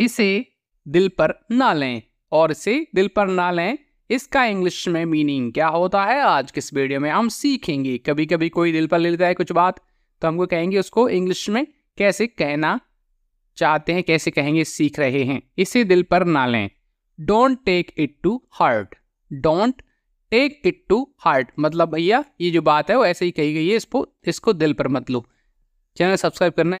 इसे दिल पर ना लें और इसे दिल पर ना लें इसका इंग्लिश में मीनिंग क्या होता है आज किस वीडियो में हम सीखेंगे कभी कभी कोई दिल पर ले लेता है कुछ बात तो हमको कहेंगे उसको इंग्लिश में कैसे कहना चाहते हैं कैसे कहेंगे सीख रहे हैं इसे दिल पर ना लें don't take it to heart don't take it to heart मतलब भैया ये जो बात है वो ऐसे ही कही गई है इसको इसको दिल पर मत लो चैनल सब्सक्राइब करना